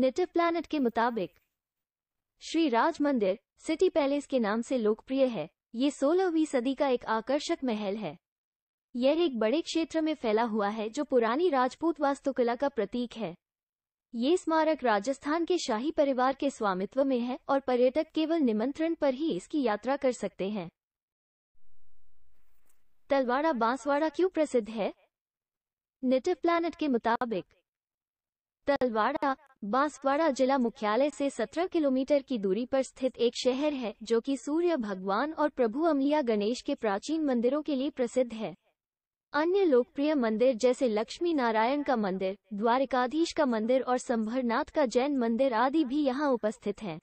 native planet के मुताबिक श्री राज मंदिर सिटी पैलेस के नाम से लोकप्रिय है ये सोलहवीं सदी का एक आकर्षक महल है यह एक बड़े क्षेत्र में फैला हुआ है जो पुरानी राजपूत वास्तुकला का प्रतीक है ये स्मारक राजस्थान के शाही परिवार के स्वामित्व में है और पर्यटक केवल निमंत्रण पर ही इसकी यात्रा कर सकते हैं तलवाड़ा बांसवाड़ा क्यों प्रसिद्ध है नेटिव प्लानट के मुताबिक तलवाड़ा बांसवाड़ा जिला मुख्यालय से 17 किलोमीटर की दूरी पर स्थित एक शहर है जो कि सूर्य भगवान और प्रभु अमलिया गणेश के प्राचीन मंदिरों के लिए प्रसिद्ध है अन्य लोकप्रिय मंदिर जैसे लक्ष्मी नारायण का मंदिर द्वारिकाधीश का मंदिर और संभरनाथ का जैन मंदिर आदि भी यहाँ उपस्थित हैं